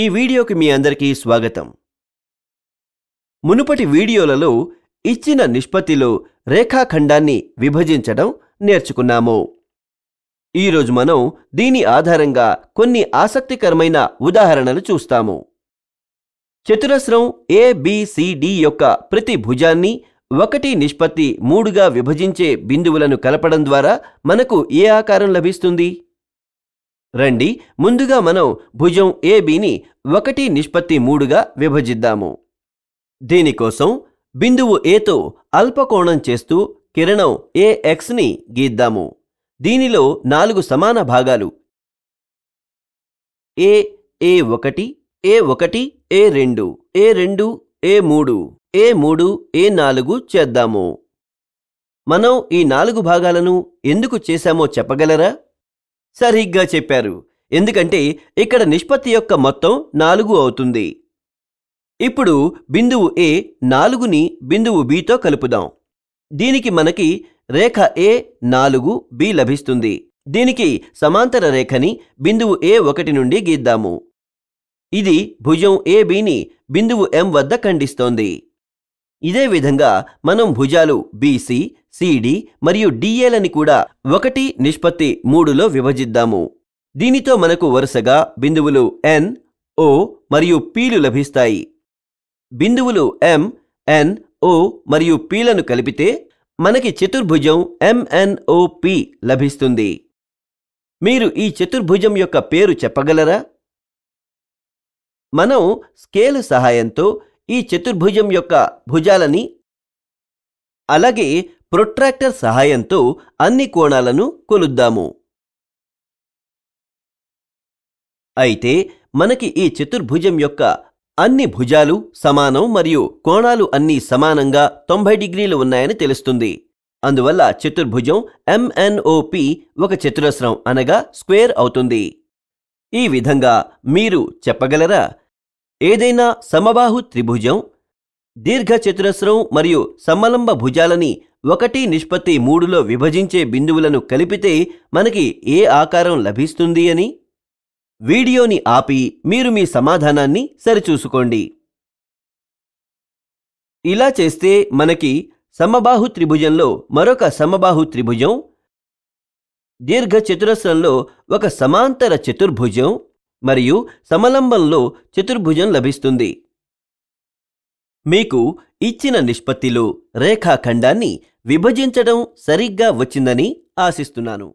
ఈ వీడియోకి మీ అందరికీ స్వాగతం మునుపటి వీడియోలలో ఇచ్చిన నిష్పత్తిలో రేఖాఖండాన్ని విభజించడం నేర్చుకున్నాము ఈరోజు మనం దీని ఆధారంగా కొన్ని ఆసక్తికరమైన ఉదాహరణలు చూస్తాము చతురస్రం ఏబిసిడి యొక్క ప్రతి భుజాన్ని ఒకటి నిష్పత్తి మూడుగా విభజించే బిందువులను కలపడం ద్వారా మనకు ఏ ఆకారం లభిస్తుంది రండి ముందుగా మనం భుజం ఏబీని ఒకటి నిష్పత్తి మూడుగా విభజిద్దాము దీనికోసం బిందువు ఏతో అల్పకోణం చేస్తూ కిరణం ఏఎక్స్ని గీద్దాము దీనిలో నాలుగు సమాన భాగాలు ఏ ఏ ఒకటి ఏ ఒకటి ఏ రెండు ఏ రెండు ఏ మూడు ఏ మూడు ఏ నాలుగు చేద్దాము మనం ఈ నాలుగు భాగాలను ఎందుకు చేశామో చెప్పగలరా సరిగ్గా చెప్పారు ఎందుకంటే ఇక్కడ నిష్పత్తి యొక్క మొత్తం నాలుగు అవుతుంది ఇప్పుడు బిందువు ఏ నాలుగుని బిందువు బితో కలుపుదాం దీనికి మనకి రేఖ ఏ నాలుగు బి లభిస్తుంది దీనికి సమాంతర రేఖని బిందువు ఏ ఒకటి నుండి గీద్దాము ఇది భుజం ఏబీని బిందువు ఎం వద్ద ఖండిస్తోంది ఇదే విధంగా మనం భుజాలు బీసీ సిడి మరియు డిఏలని కూడా ఒకటి నిష్పత్తి మూడులో విభజిద్దాము దీనితో మనకు వరుసగా బిందువులు ఎన్ ఓ మరియు పీలు లభిస్తాయి బిందువులు ఎం ఎన్ ఓ మరియు పీలను కలిపితే మనకి చతుర్భుజం ఎంఎన్ఓపి లభిస్తుంది మీరు ఈ చతుర్భుజం యొక్క పేరు చెప్పగలరా మనం స్కేలు సహాయంతో ఈ చతుర్భుజం యొక్క భుజాలని అలాగే ప్రొట్రాక్టర్ సహాయంతో అన్ని కోణాలను కొలుద్దాము అయితే మనకి ఈ చతుర్భుజం యొక్క అన్ని భుజాలు సమానం మరియు కోణాలు అన్నీ సమానంగా తొంభై డిగ్రీలు ఉన్నాయని తెలుస్తుంది అందువల్ల చతుర్భుజం ఎంఎన్ఓపి ఒక చతురస్రం అనగా స్క్వేర్ అవుతుంది ఈ విధంగా మీరు చెప్పగలరా ఏదైనా సమబాహు త్రిభుజం దీర్ఘ చతురస్రం మరియు సమలంబ భుజాలని ఒకటి నిష్పత్తి మూడులో విభజించే బిందువులను కలిపితే మనకి ఏ ఆకారం లభిస్తుంది అని వీడియోని ఆపి మీరు మీ సమాధానాన్ని సరిచూసుకోండి ఇలా చేస్తే మనకి సమబాహు త్రిభుజంలో మరొక సమబాహు త్రిభుజం దీర్ఘ చతురస్రంలో ఒక సమాంతర చతుర్భుజం మరియు సమలంబంలో చతుర్భుజం లభిస్తుంది మీకు ఇచ్చిన నిష్పత్తిలో రేఖాఖండాన్ని విభజించడం సరిగ్గా వచ్చిందని ఆశిస్తున్నాను